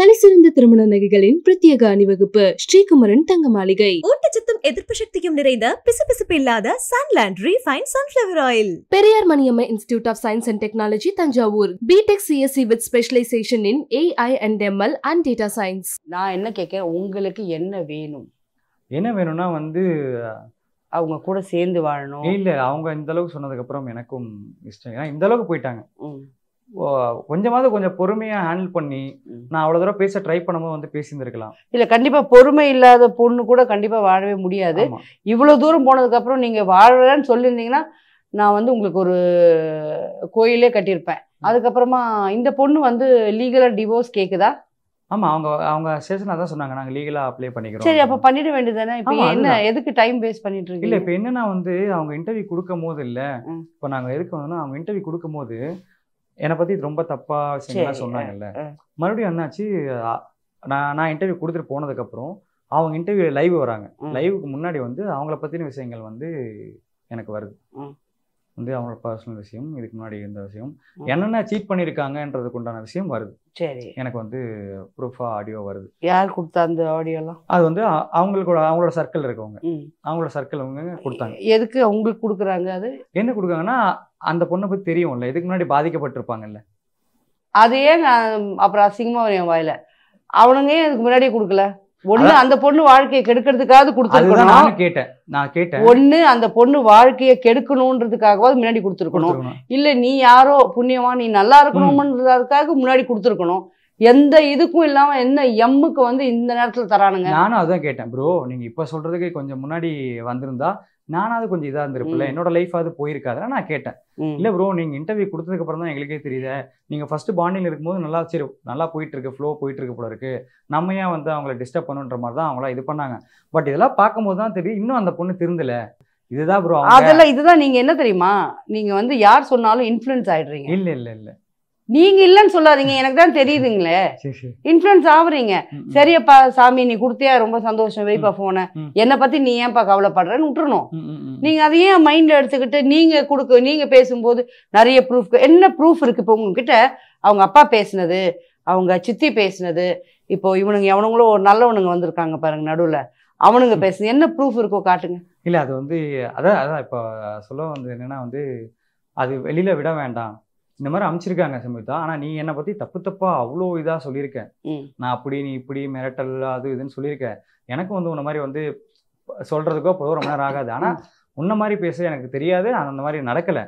தலைசிறந்த திருமண நகைகளின் பிரத்யேக அணிவகுப்பு ஸ்ரீகுமரன் தங்க மாளிகை ஊட்டச்சத்தும் எதிர்ப்பு சக்தியும் நிறைந்த பிசுபிசுப்பு இல்லாத Sunland refine sunflower oil Periyar Maniammai institute of science and technology Thanjavur BTech CSC with specialisation in AI and ML and data science நான் என்ன கேட்க உங்களுக்கு என்ன வேணும் என்ன வேணும்னா வந்து அவங்க கூட சேர்ந்து வாழணும் இல்ல அவங்க இந்த அளவுக்கு சொன்னதுக்கு அப்புறம் எனக்கும் இஷ்டம் ஏன்னா இந்த அளவுக்கு போயிட்டாங்க கொஞ்சமாவது கொஞ்சம் பொறுமையா ஹேண்டில் பண்ணி நான் அவ்வளவு தூரம் பேச ட்ரை பண்ணும்போது வந்து பேசியிருந்திருக்கலாம் இல்ல கண்டிப்பா பொறுமை இல்லாத பொண்ணு கூட கண்டிப்பா வாழவே முடியாது இவ்வளவு தூரம் போனதுக்கு அப்புறம் நீங்க வாழலன்னு சொல்லியிருந்தீங்கன்னா நான் வந்து உங்களுக்கு ஒரு கோயிலே கட்டியிருப்பேன் அதுக்கப்புறமா இந்த பொண்ணு வந்து லீகலா டிவோர்ஸ் கேக்குதா ஆமா அவங்க அவங்க சேஷன் தான் சொன்னாங்க நாங்க லீகலா அப்ளை பண்ணிக்கிறோம் சரி அப்ப பண்ணிட வேண்டியதானே இப்போ என்ன எதுக்கு டைம் வேஸ்ட் பண்ணிட்டு இருக்கீங்க இல்ல இப்போ என்னன்னா வந்து அவங்க இன்டர்வியூ கொடுக்கும் போது இல்ல இப்போ நாங்க எதுக்கு அவங்க இன்டர்வியூ கொடுக்கும் போது என்னை பத்தி ரொம்ப தப்பா விஷயங்கள்லாம் சொன்னாங்கல்ல மறுபடியும் என்னாச்சு நான் நான் இன்டர்வியூ கொடுத்துட்டு அப்புறம் அவங்க இன்டர்வியூ லைவ் வராங்க லைவுக்கு முன்னாடி வந்து அவங்கள பத்தின விஷயங்கள் வந்து எனக்கு வருது வந்து அவங்களோட பர்சனல் விஷயம் இதுக்கு முன்னாடி இருந்த விஷயம் என்னென்ன சீட் பண்ணியிருக்காங்கன்றதுக்கு உண்டான விஷயம் வருது சரி எனக்கு வந்து ப்ரூஃபாக ஆடியோ வருது யார் கொடுத்தா அந்த ஆடியோலாம் அது வந்து அவங்களுக்கு அவங்களோட சர்க்கிள் இருக்கவங்க அவங்களோட சர்க்கிள் அவங்க கொடுத்தாங்க எதுக்கு அவங்களுக்கு கொடுக்குறாங்க அது என்ன கொடுக்குறாங்கன்னா அந்த பொண்ணை பற்றி தெரியும்ல இதுக்கு முன்னாடி பாதிக்கப்பட்டிருப்பாங்கல்ல அது ஏன் அப்புறம் அசிங்கமாக என் வாயில அவனுங்க ஏன் இதுக்கு முன்னாடியே கொடுக்கல ஒண்ணு அந்த பொண்ணு வாழ்க்கையை கெடுக்கிறதுக்காவது கொடுத்துருக்கணும் நான் கேட்டேன் நான் கேட்டேன் ஒண்ணு அந்த பொண்ணு வாழ்க்கையை கெடுக்கணும்ன்றதுக்காகவாது முன்னாடி கொடுத்துருக்கணும் இல்ல நீ யாரோ புண்ணியமா நீ நல்லா இருக்கணும்ன்றதுக்காக முன்னாடி கொடுத்துருக்கணும் எந்த இதுக்கும் இல்லாம என்ன எம்முக்கு வந்து இந்த நேரத்துல தரானுங்க நானும் அதான் கேட்டேன் ப்ரோ நீங்க இப்ப சொல்றதுக்கு கொஞ்சம் முன்னாடி வந்திருந்தா நானாவது கொஞ்சம் இதாக இருந்திருப்பில்ல என்னோட லைஃப் அது போயிருக்காது நான் கேட்டேன் இல்லை ப்ரோ நீங்கள் இன்டர்வியூ கொடுத்ததுக்கு அப்புறம் தான் எங்களுக்கே தெரியுது நீங்கள் ஃபர்ஸ்ட் பாண்டிங் இருக்கும்போது நல்லா சரி நல்லா போயிட்டு இருக்கு ஃப்ளோ போயிட்டு இருக்கு போல இருக்கு நம்ம ஏன் வந்து அவங்கள டிஸ்டர்ப் பண்ணுன்ற மாதிரி தான் அவங்களா இது பண்ணாங்க பட் இதெல்லாம் பார்க்கும்போது தான் தெரியும் இன்னும் அந்த பொண்ணு திருந்தல இதுதான் ப்ரோ அதெல்லாம் இதுதான் நீங்க என்ன தெரியுமா நீங்க வந்து யார் சொன்னாலும் இன்ஃப்ளூயன்ஸ் ஆயிடுறீங்க இல்ல இல்ல இல்ல நீங்க இல்லைன்னு சொல்லாதீங்க எனக்கு தான் தெரியுதுங்களே இன்ஃபுளுன்ஸ் ஆகுறீங்க சரியப்பா சாமி நீ கொடுத்தியா ரொம்ப சந்தோஷம் வைப்பா போன என்னை பத்தி நீ ஏன்பா கவலைப்படுறன்னு விட்டுறணும் நீங்க அதை ஏன் மைண்ட்ல எடுத்துக்கிட்டு நீங்க கொடுக்க நீங்க பேசும்போது நிறைய ப்ரூஃப் என்ன ப்ரூஃப் இருக்கு இப்போ உங்ககிட்ட அவங்க அப்பா பேசினது அவங்க சித்தி பேசினது இப்போ இவனுங்க எவனுங்களும் ஒரு நல்லவனுங்க வந்திருக்காங்க பாருங்க நடுவில் அவனுங்க பேசுனது என்ன ப்ரூஃப் இருக்கோ காட்டுங்க இல்லை அது வந்து அதான் அதான் இப்போ சொல்ல வந்து என்னன்னா வந்து அது வெளியில விட வேண்டாம் இந்த மாதிரி அமைச்சிருக்காங்க சமீபத்தா ஆனா நீ என்னை பத்தி தப்பு தப்பா அவ்வளோ இதா சொல்லியிருக்க நான் அப்படி நீ இப்படி மிரட்டல் அது இதுன்னு சொல்லியிருக்க எனக்கும் வந்து உன்ன மாதிரி வந்து சொல்றதுக்கோ போதோ ரொம்ப நேரம் ஆகாது ஆனா உன்ன மாதிரி பேச எனக்கு தெரியாது அந்த மாதிரி நடக்கல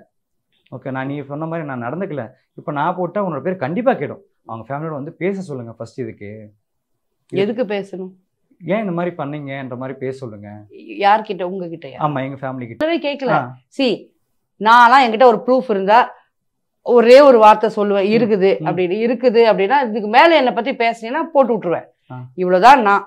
ஓகே நான் நீ சொன்ன மாதிரி நான் நடந்துக்கல இப்போ நான் போட்டால் உன்னோட பேர் கண்டிப்பாக கேடும் அவங்க ஃபேமிலியோட வந்து பேச சொல்லுங்க ஃபர்ஸ்ட் இதுக்கு எதுக்கு பேசணும் ஏன் இந்த மாதிரி பண்ணீங்கன்ற மாதிரி பேச சொல்லுங்க யார்கிட்ட உங்ககிட்ட ஆமா எங்க ஃபேமிலி கிட்ட கேட்கல சி நான்லாம் என்கிட்ட ஒரு ப்ரூஃப் இருந்தா ஒரே ஒரு வார்த்தை சொல்லுவேன் இருக்குது அப்படின்னு இருக்குது அப்படின்னா இதுக்கு மேல என்னை பத்தி பேசினா போட்டு விட்டுருவேன் இவ்வளவுதான் நான்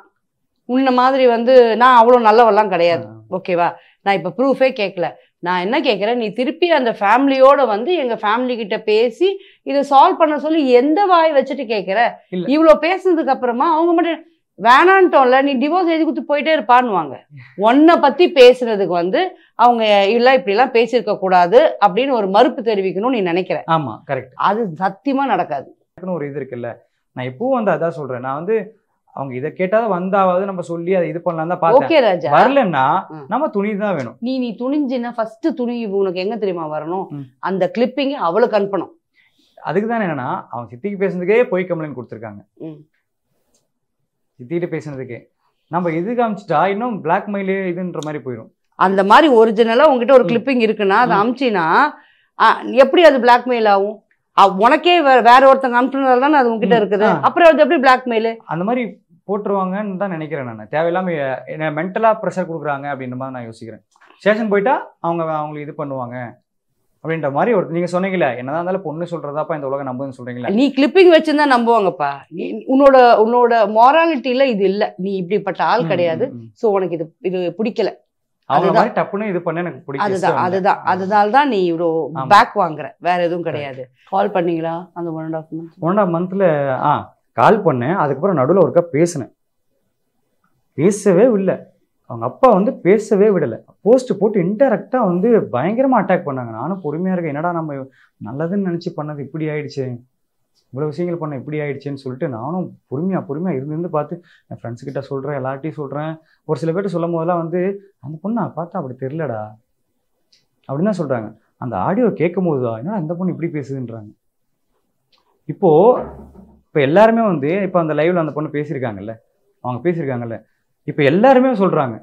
உன்ன மாதிரி வந்து நான் அவ்வளவு நல்லவெல்லாம் கிடையாது ஓகேவா நான் இப்ப ப்ரூஃபே கேட்கல நான் என்ன கேட்கிறேன் நீ திருப்பி அந்த ஃபேமிலியோட வந்து எங்க ஃபேமிலி கிட்ட பேசி இதை சால்வ் பண்ண சொல்லி எந்த வாய் வச்சுட்டு கேட்கிற இவ்வளவு பேசுனதுக்கு அப்புறமா அவங்க மட்டும் வேணான்ட்டோம்ல நீ டிவோர்ஸ் எழுதி கொடுத்து போயிட்டே இருப்பான்னுவாங்க ஒன்றை பற்றி பேசுறதுக்கு வந்து அவங்க இல்லை இப்படிலாம் பேசியிருக்க கூடாது அப்படின்னு ஒரு மறுப்பு தெரிவிக்கணும்னு நீ நினைக்கிற ஆமாம் கரெக்ட் அது சத்தியமாக நடக்காது ஒரு இது இருக்குல்ல நான் இப்பவும் வந்து அதான் சொல்றேன் நான் வந்து அவங்க இதை கேட்டாவது வந்தாவது நம்ம சொல்லி அதை இது பண்ணலாம் தான் ஓகே ராஜா வரலன்னா நம்ம துணி தான் வேணும் நீ நீ துணிஞ்சின்னா ஃபர்ஸ்ட் துணி உனக்கு எங்க தெரியுமா வரணும் அந்த கிளிப்பிங் அவ்வளவு அனுப்பணும் அதுக்கு தான் என்னன்னா அவங்க சித்திக்கு பேசுனதுக்கே போய் கம்ப்ளைண்ட் கொடுத்துருக்காங்க சித்திகிட்ட பேசுனதுக்கு நம்ம எது காமிச்சிட்டா இன்னும் பிளாக் மெயில் இதுன்ற மாதிரி போயிடும் அந்த மாதிரி ஒரிஜினலாக உங்ககிட்ட ஒரு கிளிப்பிங் இருக்குன்னா அதை அமிச்சினா எப்படி அது மெயில் ஆகும் உனக்கே வேற வேற ஒருத்தங்க அனுப்புனதால தானே அது உங்ககிட்ட இருக்குது அப்புறம் அது எப்படி மெயில் அந்த மாதிரி போட்டுருவாங்கன்னு தான் நினைக்கிறேன் நான் தேவையில்லாம என்ன மென்டலாக ப்ரெஷர் கொடுக்குறாங்க அப்படின்ற மாதிரி நான் யோசிக்கிறேன் ஸ்டேஷன் போயிட்டா அவங்க அவங்களுக்கு இது பண்ணுவாங்க அப்படின்ற மாதிரி ஒரு நீங்க சொன்னீங்களே என்னதான் இருந்தாலும் பொண்ணு சொல்றதாப்பா இந்த உலகம் நம்புதுன்னு சொல்றீங்களா நீ கிளிப்பிங் வச்சிருந்தா நம்புவாங்கப்பா நீ உன்னோட உன்னோட மாராலிட்டியில இது இல்ல நீ இப்படிப்பட்ட ஆள் கிடையாது சோ உனக்கு இது இது பிடிக்கல அதுதான் அதனால தான் நீ பேக் வேற எதுவும் கிடையாது கால் பண்ணீங்களா அந்த ஒன் அண்ட் ஒன் ஆஃப் மந்த்ல கால் பண்ணேன் அதுக்கப்புறம் நடுவில் ஒருக்கா பேசவே இல்லை அவங்க அப்பா வந்து பேசவே விடலை போஸ்ட் போட்டு இன்டெரக்டாக வந்து பயங்கரமாக அட்டாக் பண்ணாங்க நானும் பொறுமையாக இருக்கேன் என்னடா நம்ம நல்லதுன்னு நினச்சி பண்ணது இப்படி ஆயிடுச்சு இவ்வளோ விஷயங்கள் பண்ண இப்படி ஆயிடுச்சுன்னு சொல்லிட்டு நானும் பொறுமையாக பொறுமையாக இருந்து பார்த்து என் ஃப்ரெண்ட்ஸ்கிட்ட சொல்கிறேன் எல்லார்ட்டையும் சொல்கிறேன் ஒரு சில பேர்கிட்ட சொல்லும் போதெல்லாம் வந்து அந்த பொண்ணு நான் பார்த்தா அப்படி தெரிலடா அப்படின்னு தான் சொல்கிறாங்க அந்த ஆடியோ கேட்கும் போது என்னடா அந்த பொண்ணு இப்படி பேசுதுன்றாங்க இப்போது இப்போ எல்லாருமே வந்து இப்போ அந்த லைவில் அந்த பொண்ணு பேசியிருக்காங்கல்ல அவங்க பேசியிருக்காங்கல்ல இப்போ எல்லாருமே சொல்கிறாங்க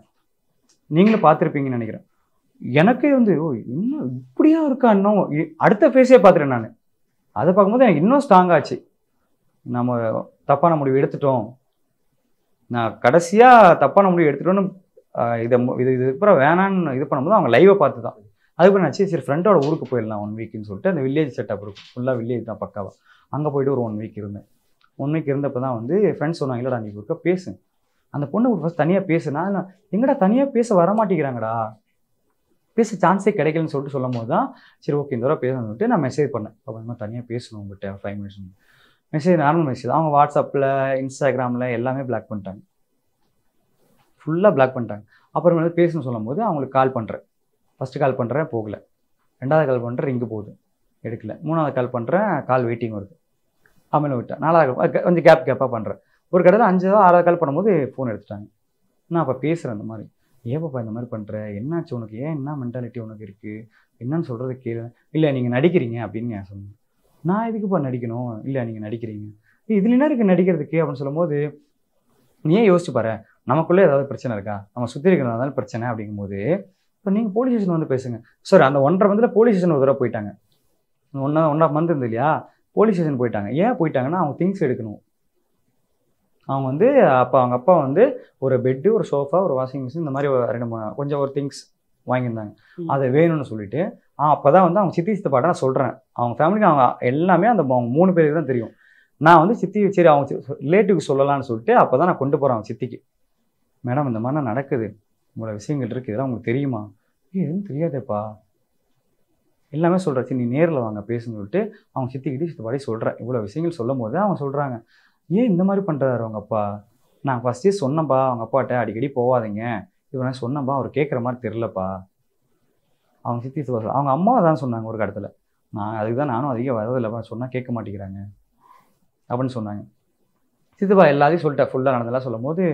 நீங்களும் பார்த்துருப்பீங்கன்னு நினைக்கிறேன் எனக்கே வந்து ஓ இன்னும் இப்படியா இருக்கா இன்னும் அடுத்த ஃபேஸே பார்த்துட்டேன் நான் அதை பார்க்கும்போது எனக்கு இன்னும் ஸ்ட்ராங்காச்சு நம்ம தப்பான முடிவு எடுத்துட்டோம் நான் கடைசியாக தப்பான முடிவு எடுத்துட்டோன்னு இதை இது இதுக்கப்புறம் வேணான்னு இது பண்ணும்போது அவங்க லைவை பார்த்து தான் அதுக்கப்புறம் நான் சரி ஃப்ரெண்டோட ஊருக்கு போயிடலாம் ஒன் வீக்குன்னு சொல்லிட்டு அந்த வில்லேஜ் செட்டப் இருக்கும் ஃபுல்லாக வில்லேஜ் தான் பக்காவாக அங்கே போயிட்டு ஒரு ஒன் வீக் இருந்தேன் ஒன் வீக் இருந்தப்போ தான் வந்து ஃப்ரெண்ட்ஸ் சொன்னாங்க இல்லைடா நீ இருக்க பேசுங்க அந்த பொண்ணு ஃபஸ்ட் தனியாக பேசுனா எங்கடா தனியாக பேச வரமாட்டேங்கிறாங்கடா பேச சான்ஸே கிடைக்கலன்னு சொல்லிட்டு சொல்லும் போது தான் சரி ஓகே இந்த தடவை பேசணும்ட்டு நான் மெசேஜ் பண்ணேன் அப்போ இந்த தனியாக பேசணும் உங்கள்கிட்ட five minutes message normal message அவங்க வாட்ஸ்அப்பில் இன்ஸ்டாகிராமில் எல்லாமே பிளாக் பண்ணிட்டாங்க ஃபுல்லாக பிளாக் பண்ணிட்டாங்க வந்து பேசணும்னு சொல்லும் போது அவங்களுக்கு கால் பண்ணுறேன் ஃபஸ்ட்டு கால் பண்ணுறேன் போகல ரெண்டாவது கால் பண்ணுறேன் ரிங்கு போகுது எடுக்கல மூணாவது கால் பண்ணுறேன் கால் வெயிட்டிங் வருது அமலும் விட்டேன் நாலாவது கொஞ்சம் கேப் கேப்பாக பண்ணுறேன் ஒரு கடையில் அஞ்சாவது ஆறாவது கால் பண்ணும்போது ஃபோன் எடுத்துட்டாங்க நான் அப்போ பேசுகிறேன் அந்த மாதிரி பாப்பா இந்த மாதிரி பண்ணுற என்னாச்சு உனக்கு ஏன் என்ன மென்டாலிட்டி உனக்கு இருக்குது என்னன்னு சொல்கிறது கேளு இல்லை நீங்கள் நடிக்கிறீங்க அப்படின்னு நான் சொன்னேன் நான் எதுக்குப்பா நடிக்கணும் இல்லை நீங்கள் நடிக்கிறீங்க இதில் என்ன இருக்குது நடிக்கிறதுக்கு அப்படின்னு சொல்லும்போது நீ ஏன் யோசிச்சு பாரு நமக்குள்ளே ஏதாவது பிரச்சனை இருக்கா நம்ம சுற்றி இருக்கிறதால பிரச்சனை அப்படிங்கும்போது இப்போ நீங்கள் போலீஸ் ஸ்டேஷன் வந்து பேசுங்க சார் அந்த ஒன்றரை மந்தில் போலீஸ் ஸ்டேஷன் ஒரு தடவை போயிட்டாங்க ஒன்றா ஆஃப் மந்த் இருந்து இல்லையா போலீஸ் ஸ்டேஷன் போயிட்டாங்க ஏன் போயிட்டாங்கன்னா அவங்க திங்ஸ் எடுக்கணும் அவங்க வந்து அப்போ அவங்க அப்பா வந்து ஒரு பெட்டு ஒரு சோஃபா ஒரு வாஷிங் மிஷின் இந்த மாதிரி ரெண்டு மூணு கொஞ்சம் ஒரு திங்ஸ் வாங்கியிருந்தாங்க அதை வேணும்னு சொல்லிட்டு அப்போ தான் வந்து அவங்க சித்தி சித்தப்பாட்ட நான் சொல்கிறேன் அவங்க ஃபேமிலிக்கு அவங்க எல்லாமே அந்த அவங்க மூணு பேருக்கு தான் தெரியும் நான் வந்து சித்தி சரி அவங்க ரிலேட்டிவ்க்கு சொல்லலாம்னு சொல்லிட்டு அப்போ தான் நான் கொண்டு போகிறேன் அவங்க சித்திக்கு மேடம் இந்த மாதிரிலாம் நடக்குது உங்களோட விஷயங்கள் இருக்குது இதெல்லாம் உங்களுக்கு தெரியுமா எதுவும் தெரியாதேப்பா எல்லாமே சொல்கிறேன் சரி நீ நேரில் வாங்க பேசுன்னு சொல்லிட்டு அவங்க சித்திக்கிட்டே சித்தப்பாடி சொல்கிறேன் இவ்வளோ விஷயங்கள் சொல்லும் போது அவங்க சொல்கிறாங்க ஏன் இந்த மாதிரி பண்ணுறாரு அவங்க அப்பா நான் ஃபஸ்ட்டே சொன்னப்பா அவங்க அப்பாட்ட அடிக்கடி போகாதீங்க இவரை சொன்னப்பா அவர் கேட்குற மாதிரி தெரிலப்பா அவங்க சித்தி சுபாஷ் அவங்க அம்மா தான் சொன்னாங்க ஒரு இடத்துல நான் அதுக்கு தான் நானும் அதிகம் வரதில்லைப்பா சொன்னால் கேட்க மாட்டேங்கிறாங்க அப்படின்னு சொன்னாங்க சித்தப்பா எல்லாத்தையும் சொல்லிட்டேன் ஃபுல்லாக நடந்தலாம் சொல்லும் போது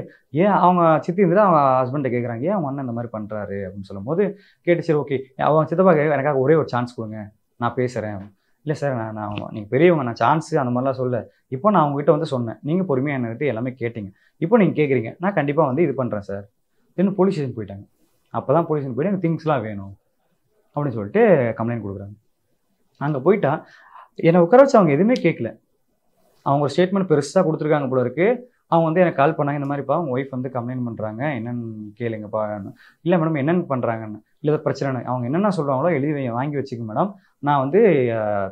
ஏன் அவங்க சித்தி இருந்துட்டு அவங்க ஹஸ்பண்டை கேட்குறாங்க ஏன் அவங்க அண்ணன் இந்த மாதிரி பண்ணுறாரு அப்படின்னு சொல்லும் போது கேட்டு சரி ஓகே அவங்க சித்தப்பா கேட்க எனக்காக ஒரே ஒரு சான்ஸ் கொடுங்க நான் பேசுகிறேன் இல்லை சார் நான் நான் நீங்கள் பெரியவங்க நான் சான்ஸு அந்த மாதிரிலாம் சொல்ல இப்போ நான் உங்ககிட்ட வந்து சொன்னேன் நீங்கள் பொறுமையாக என்னகிட்ட எல்லாமே கேட்டிங்க இப்போ நீங்கள் கேட்குறீங்க நான் கண்டிப்பாக வந்து இது பண்ணுறேன் சார் இன்னும் போலீஸ் ஸ்டேஷன் போயிட்டாங்க அப்போ தான் போலீஸ் ஸ்டேஷன் போயிட்டு எனக்கு திங்ஸ்லாம் வேணும் அப்படின்னு சொல்லிட்டு கம்ப்ளைண்ட் கொடுக்குறாங்க அங்கே போயிட்டா என்னை உட்கார வச்சு அவங்க எதுவுமே கேட்கல அவங்க ஒரு ஸ்டேட்மெண்ட் பெருசாக கொடுத்துருக்காங்க போல இருக்குது அவங்க வந்து எனக்கு கால் பண்ணாங்க இந்த மாதிரிப்பா உங்கள் ஒய்ஃப் வந்து கம்ப்ளைண்ட் பண்ணுறாங்க என்னென்னு கேளுங்கப்பா இல்லை மேடம் என்னென்னு பண்ணுறாங்கன்னு இல்லை பிரச்சனை அவங்க என்னென்ன சொல்கிறாங்களோ எழுதி வாங்கி வச்சுக்கோங்க மேடம் நான் வந்து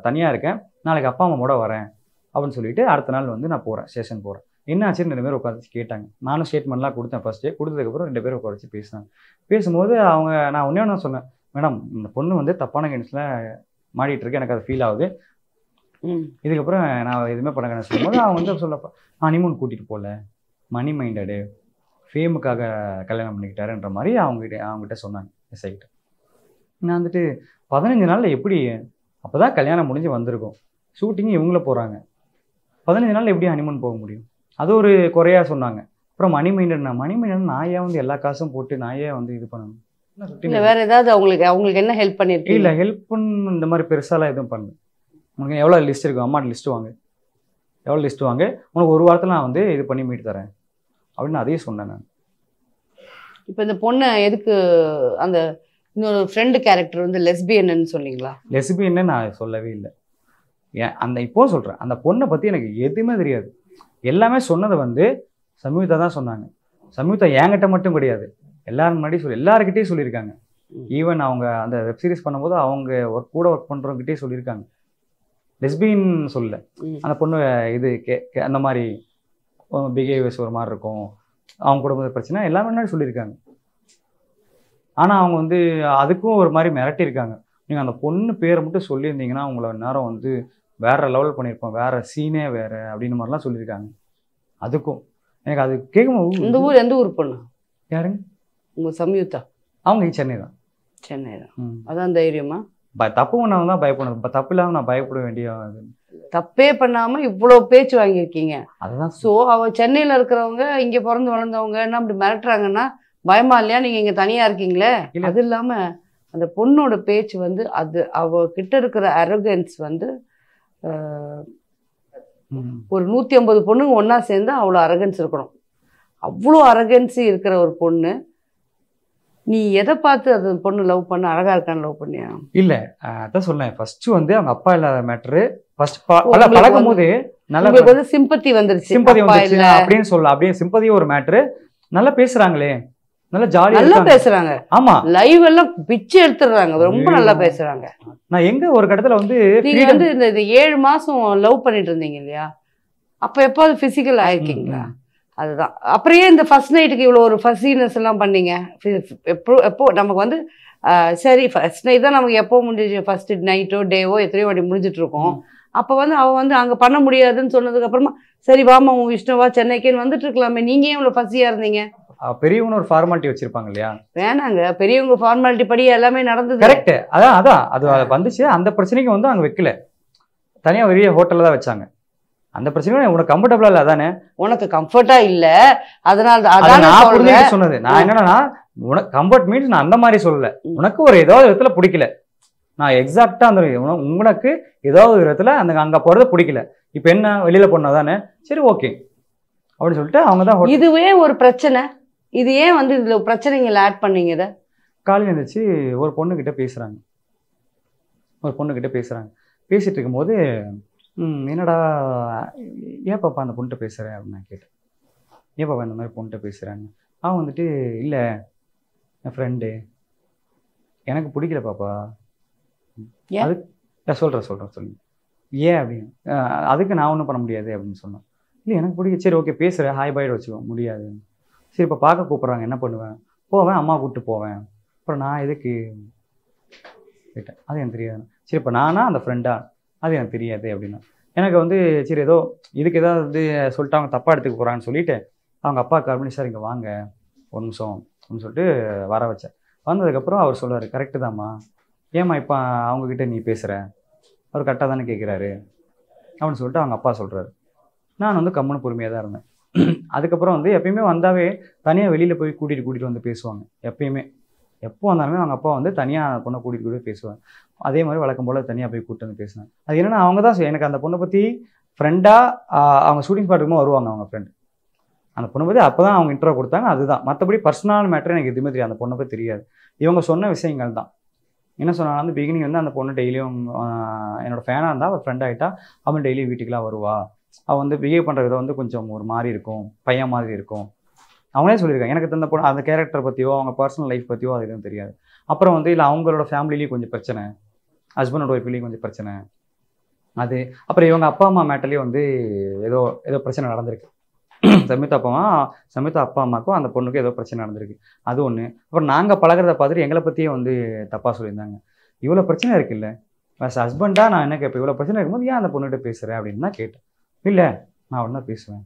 தனியாக இருக்கேன் நாளைக்கு அப்பா அம்மா கூட வரேன் அப்படின்னு சொல்லிட்டு அடுத்த நாள் வந்து நான் போகிறேன் ஸ்டேஷன் போகிறேன் என்ன ஆச்சுன்னு ரெண்டு பேரும் உட்காந்து கேட்டாங்க நானும் ஸ்டேட்மெண்ட்லாம் கொடுத்தேன் ஃபஸ்ட்டு கொடுத்ததுக்கப்புறம் ரெண்டு பேரும் உட்கார பேசினாங்க பேசும்போது அவங்க நான் ஒன்றே ஒன்று சொன்னேன் மேடம் இந்த பொண்ணு வந்து தப்பான கேம்ஸில் மாடிட்டுருக்கு எனக்கு அது ஃபீல் ஆகுது இதுக்கப்புறம் நான் எதுவுமே பண்ண சொல்லும்போது அவங்க வந்து நான் ஹனிமூன் கூட்டிகிட்டு போகல மணி மைண்டடு ஃபேமுக்காக கல்யாணம் பண்ணிக்கிட்டாருன்ற மாதிரி அவங்ககிட்ட அவங்ககிட்ட சொன்னாங்க எஸ்ஐகிட்ட நான் வந்துட்டு பதினஞ்சு நாளில் எப்படி அப்போ தான் கல்யாணம் முடிஞ்சு வந்திருக்கும் ஷூட்டிங் இவங்கள போகிறாங்க பதினஞ்சு நாளில் எப்படி ஹனிமூன் போக முடியும் அது ஒரு குறையாக சொன்னாங்க அப்புறம் மணி மைண்டர்னா மணி நாயே வந்து எல்லா காசும் போட்டு நாயே வந்து இது பண்ணணும் வேற ஏதாவது அவங்களுக்கு அவங்களுக்கு என்ன ஹெல்ப் பண்ணிருக்கு இல்ல ஹெல்ப் இந்த மாதிரி பெருசாலாம் எதுவும் பண்ணு உனக்கு எவ்வளவு லிஸ்ட் இருக்கும் அம்மா லிஸ்ட் வாங்க எவ்வளவு லிஸ்ட் வாங்க உனக்கு ஒரு வாரத்துல நான் வந்து இது பண்ணி மீட்டு தரேன் அப்படின்னு அதையும் சொன்னேன் நான் இப்போ இந்த பொண்ணை எதுக்கு அந்த இன்னொரு ஃப்ரெண்டு கேரக்டர் வந்து லெஸ்பியன்னு சொன்னீங்களா லெஸ்பியன்னு நான் சொல்லவே இல்லை ஏன் அந்த இப்போ சொல்கிறேன் அந்த பொண்ணை பற்றி எனக்கு எதுவுமே தெரியாது எல்லாமே சொன்னது வந்து சம்யுக்தா தான் சொன்னாங்க சம்யுக்தா என்கிட்ட மட்டும் கிடையாது எல்லாரும் முன்னாடி சொல்லி எல்லாருக்கிட்டையும் சொல்லியிருக்காங்க ஈவன் அவங்க அந்த வெப் சீரிஸ் பண்ணும்போது அவங்க ஒர்க் கூட ஒர்க் பண்ணுறவங்ககிட்டே சொல்லியிருக்காங்க லெஸ்பியன் சொல்ல அந்த பொண்ணு இது கே அந்த மாதிரி பிஹேவியர்ஸ் ஒரு மாதிரி இருக்கும் அவங்க குடும்பத்தில் பிரச்சனை எல்லாமே முன்னாடி சொல்லியிருக்காங்க ஆனால் அவங்க வந்து அதுக்கும் ஒரு மாதிரி மிரட்டியிருக்காங்க நீங்கள் அந்த பொண்ணு பேரை மட்டும் சொல்லியிருந்தீங்கன்னா உங்களை நேரம் வந்து வேற லெவல் பண்ணியிருப்போம் வேற சீனே வேற அப்படின்னு மாதிரிலாம் சொல்லியிருக்காங்க அதுக்கும் எனக்கு அது கேட்கும் இந்த ஊர் எந்த ஊர் பொண்ணு யாருங்க உங்கள் சம்யுக்தா அவங்க சென்னை தான் சென்னை தான் அதான் தைரியமா தப்பு பண்ணவங்க தான் பயப்படணும் தப்பு இல்லாமல் நான் பயப்பட வேண்டிய தப்பே பண்ணாம இவ்வளவு பேச்சு வாங்கியிருக்கீங்க அதுதான் ஸோ அவ சென்னையில இருக்கிறவங்க இங்க பிறந்து வளர்ந்தவங்க என்ன அப்படி மிரட்டுறாங்கன்னா பயமா இல்லையா நீங்க இங்க தனியா இருக்கீங்களே அது இல்லாம அந்த பொண்ணோட பேச்சு வந்து அது அவ கிட்ட இருக்கிற அரோகன்ஸ் வந்து ஒரு நூற்றி ஐம்பது பொண்ணுங்க ஒன்றா சேர்ந்து அவ்வளோ அரகன்ஸ் இருக்கணும் அவ்வளோ அரகன்ஸு இருக்கிற ஒரு பொண்ணு நீ எதை பார்த்து அது பொண்ணு லவ் பண்ண அழகா இருக்கான்னு லவ் பண்ணியா இல்லை அதான் சொன்னேன் ஃபர்ஸ்ட் வந்து அவங்க அப்பா இல்லாத மேட்ரு ஃபர்ஸ்ட் பழகும் போது நல்லா சிம்பத்தி வந்துருச்சு வந்துருச்சு அப்படின்னு சொல்லலாம் அப்படியே சிம்பதியும் ஒரு மேட்ரு நல்லா பேசுறாங்களே நல்லா ஜாலியா நல்லா பேசுறாங்க ஆமா லைவ் எல்லாம் பிச்சை எடுத்துடுறாங்க ரொம்ப நல்லா பேசுறாங்க நான் எங்க ஒரு கடத்துல வந்து நீங்க வந்து இந்த ஏழு மாசம் லவ் பண்ணிட்டு இருந்தீங்க இல்லையா அப்ப எப்போ பிசிக்கல் ஆயிருக்கீங்களா அதுதான் அப்புறம் இந்த ஃபர்ஸ்ட் நைட்டுக்கு இவ்வளோ ஒரு ஃபஸினஸ் எல்லாம் பண்ணீங்க எப்போ எப்போ நமக்கு வந்து சரி ஃபர்ஸ்ட் நைட் தான் நமக்கு எப்போ முடிஞ்சு ஃபர்ஸ்ட் நைட்டோ டேவோ எத்தனையோ வாட்டி முடிஞ்சிட்டு இருக்கோம் அப்போ வந்து அவள் வந்து அங்கே பண்ண முடியாதுன்னு சொன்னதுக்கப்புறமா சரி வாமா உன் விஷ்ணுவா சென்னைக்குன்னு வந்துட்டு இருக்கலாமே நீங்கள் ஏன் இவ்வளோ ஃபஸியாக இருந்தீங்க பெரியவங்க ஒரு ஃபார்மாலிட்டி வச்சிருப்பாங்க இல்லையா வேணாங்க பெரியவங்க ஃபார்மாலிட்டி படி எல்லாமே நடந்தது கரெக்ட் அதான் அதான் அது வந்துச்சு அந்த பிரச்சனைக்கு வந்து அங்கே வைக்கல தனியாக பெரிய ஹோட்டலில் தான் வச்சாங்க அந்த பிரச்சனை உனக்கு கம்ஃபர்டபுளா இல்ல அதானே உனக்கு கம்ஃபர்ட்டா இல்ல அதனால நான் சொன்னது நான் என்னன்னா உனக்கு கம்ஃபர்ட் மீன்ஸ் நான் அந்த மாதிரி சொல்லல உனக்கு ஒரு ஏதாவது விதத்துல பிடிக்கல நான் எக்ஸாக்டா அந்த உனக்கு ஏதாவது ஒரு விதத்துல அந்த அங்க போறது பிடிக்கல இப்ப என்ன வெளியில போனா சரி ஓகே அப்படின்னு சொல்லிட்டு அவங்க தான் இதுவே ஒரு பிரச்சனை இது ஏன் வந்து இதில் பிரச்சனைகள் ஆட் பண்ணீங்க இதை காலையில் எழுந்துச்சு ஒரு பொண்ணுக்கிட்ட பேசுகிறாங்க ஒரு பொண்ணுக்கிட்ட பேசுகிறாங்க பேசிகிட்டு இருக்கும்போது என்னடா ஏன் பாப்பா அந்த பொண்ணுகிட்ட பேசுகிறேன் அப்படின்னு நான் கேட்டேன் ஏன் பாப்பா இந்த மாதிரி பொண்ணு பேசுகிறாங்க அவன் வந்துட்டு இல்லை என் ஃப்ரெண்டு எனக்கு பிடிக்கல பாப்பா அது சொல்கிறேன் சொல்கிறேன் சொல்லுங்கள் ஏன் அப்படின்னு அதுக்கு நான் ஒன்றும் பண்ண முடியாது அப்படின்னு சொன்னேன் இல்லை எனக்கு பிடிக்க சரி ஓகே பேசுகிறேன் ஹாய் பாய்டு வச்சுக்கோ முடியாதுன்னு சரி இப்போ பார்க்க கூப்பிட்றாங்க என்ன பண்ணுவேன் போவேன் அம்மா கூப்பிட்டு போவேன் அப்புறம் நான் எதுக்கு கேட்டேன் அது எனக்கு தெரியாது சரி இப்போ நானா அந்த ஃப்ரெண்டா அது எனக்கு தெரியாது அப்படின்னா எனக்கு வந்து சரி ஏதோ இதுக்கு ஏதாவது வந்து சொல்லிட்டு அவங்க தப்பாக எடுத்துக்க போகிறான்னு சொல்லிட்டு அவங்க அப்பா கால் சார் இங்கே வாங்க ஒரு நிமிஷம் அப்படின்னு சொல்லிட்டு வர வச்சேன் வந்ததுக்கப்புறம் அவர் சொல்லுவார் கரெக்டு தாம்மா ஏம்மா இப்போ அவங்கக்கிட்ட நீ பேசுகிற அவர் கரெக்டாக தானே கேட்குறாரு அப்படின்னு சொல்லிட்டு அவங்க அப்பா சொல்கிறாரு நான் வந்து கம்முன்னு பொறுமையாக தான் இருந்தேன் அதுக்கப்புறம் வந்து எப்பயுமே வந்தாவே தனியாக வெளியில் போய் கூட்டிகிட்டு கூட்டிகிட்டு வந்து பேசுவாங்க எப்பயுமே எப்போ வந்தாலுமே அவங்க அப்பா வந்து தனியாக அந்த பொண்ணை கூட்டிகிட்டு கூட பேசுவாங்க அதே மாதிரி வழக்கம் போல் தனியாக போய் கூப்பிட்டு வந்து பேசுவேன் அது என்னென்னா அவங்க தான் எனக்கு அந்த பொண்ணை பற்றி ஃப்ரெண்டாக அவங்க ஷூட்டிங் ஸ்பாட்டுக்குமா வருவாங்க அவங்க ஃப்ரெண்டு அந்த பொண்ணை பற்றி அப்போ தான் அவங்க இன்ட்ரோ கொடுத்தாங்க அதுதான் மற்றபடி பர்சனல் மேட்ரு எனக்கு எதுவுமே தெரியாது அந்த பொண்ணை பற்றி தெரியாது இவங்க சொன்ன விஷயங்கள் தான் என்ன சொன்னாலும் வந்து பிகினிங் வந்து அந்த பொண்ணு டெய்லியும் என்னோடய ஃபேனாக இருந்தால் அவள் ஃப்ரெண்ட் ஆகிட்டா அவன் டெய்லியும் வீட்டுக்குலாம் வருவா அவள் வந்து பிஹேவ் பண்ணுற விதம் வந்து கொஞ்சம் ஒரு மாதிரி இருக்கும் பையன் மாதிரி இருக்கும் அவனே சொல்லியிருக்காங்க எனக்கு தந்த பொண்ணு அந்த கேரக்டர் பற்றியோ அவங்க பர்சனல் லைஃப் பற்றியோ அது எதுவும் தெரியாது அப்புறம் வந்து இல்லை அவங்களோட ஃபேமிலிலேயும் கொஞ்சம் பிரச்சனை ஹஸ்பண்டோட ஒய்ஃப்லேயும் கொஞ்சம் பிரச்சனை அது அப்புறம் இவங்க அப்பா அம்மா மேட்டர்லேயும் வந்து ஏதோ ஏதோ பிரச்சனை நடந்திருக்கு சமீதா அப்பாமா சமீதா அப்பா அம்மாக்கும் அந்த பொண்ணுக்கும் ஏதோ பிரச்சனை நடந்திருக்கு அது ஒன்று அப்புறம் நாங்கள் பழகிறத பார்த்துட்டு எங்களை பற்றியே வந்து தப்பாக சொல்லியிருந்தாங்க இவ்வளோ பிரச்சனை இருக்குல்ல பஸ் ஹஸ்பண்டாக நான் என்ன கேட்பேன் இவ்வளோ பிரச்சனை இருக்கும்போது ஏன் அந்த பொண்ணுகிட்ட பேசுகிறேன் அப்படின்னு தான் கேட்டேன் இல்லை நான் அவள் தான் பேசுவேன்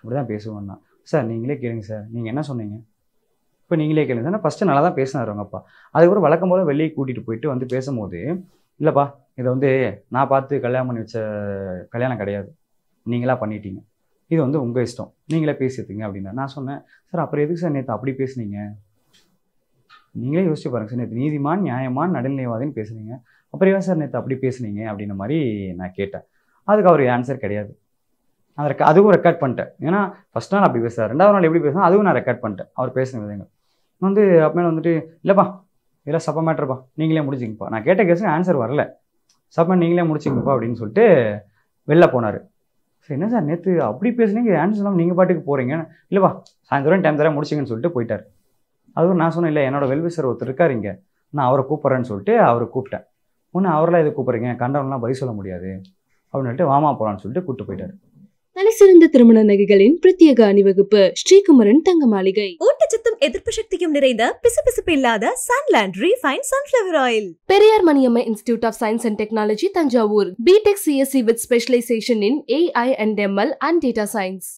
அப்படி தான் பேசுவேன் நான் சார் நீங்களே கேளுங்க சார் நீங்கள் என்ன சொன்னீங்க இப்போ நீங்களே கேளுங்க சார் ஃபஸ்ட்டு நல்லா தான் பேசினார் அவங்க அப்பா அதுக்கப்புறம் வழக்கம் போல் வெளியே கூட்டிகிட்டு போயிட்டு வந்து பேசும்போது இல்லைப்பா இதை வந்து நான் பார்த்து கல்யாணம் பண்ணி வச்ச கல்யாணம் கிடையாது நீங்களாக பண்ணிட்டீங்க இது வந்து உங்கள் இஷ்டம் நீங்களே பேசிடுங்க அப்படின்னா நான் சொன்னேன் சார் அப்புறம் எதுக்கு சார் நேற்று அப்படி பேசுனீங்க நீங்களே யோசிச்சு பாருங்க சார் நேற்று நீதிமான் நியாயமான நடுநிலைவாதின்னு பேசுனீங்க அப்புறம் ஏன் சார் நேற்று அப்படி பேசுனீங்க அப்படின்ற மாதிரி நான் கேட்டேன் அதுக்கு அவருக்கு ஆன்சர் கிடையாது அந்த ரெக்க அதுவும் ரெக்கார்ட் பண்ணிட்டேன் ஏன்னா ஃபஸ்ட் நாள் அப்படி பேசுகிறார் ரெண்டாவது நாள் எப்படி பேசுனா அதுவும் நான் ரெக்கார்ட் பண்ணிட்டேன் அவர் பேசின விதங்கள் வந்து அப்புறம் வந்துட்டு இல்லைப்பா இதெல்லாம் சப்ப மேட்ருப்பா நீங்களே முடிச்சிங்கப்பா நான் கேட்ட கேஸுக்கு ஆன்சர் வரல சப்ப நீங்களே முடிச்சிங்கப்பா அப்படின்னு சொல்லிட்டு வெளில போனார் சரி என்ன சார் நேற்று அப்படி பேசுனீங்க ஆன்சர் இல்லாமல் நீங்கள் பாட்டுக்கு போகிறீங்க இல்லைப்பா சாயந்தரம் டைம் தர முடிச்சிங்கன்னு சொல்லிட்டு போயிட்டார் அதுவும் நான் சொன்னேன் இல்லை என்னோட வெல்வி சார் ஒருத்தர் இங்கே நான் அவரை கூப்பிட்றேன்னு சொல்லிட்டு அவரை கூப்பிட்டேன் ஒன்று அவரெல்லாம் இதை கூப்பிட்றீங்க கண்டவன்லாம் பதில் சொல்ல முடியாது அப்படின்னு வாமா போகலான்னு சொல்லிட்டு கூட்டு போயிட்டாரு தலைசிறந்த திருமண நகைகளின் பிரத்யேக அணிவகுப்பு ஸ்ரீகுமரன் தங்க மாளிகை ஊட்டச்சத்தும் எதிர்ப்பு சக்தியும் நிறைந்த பிசுபிசுப்பு இல்லாத Sunland refine sunflower oil Periyar Maniammai institute of science and technology Thanjavur BTech CSC with specialisation in AI and ML and data science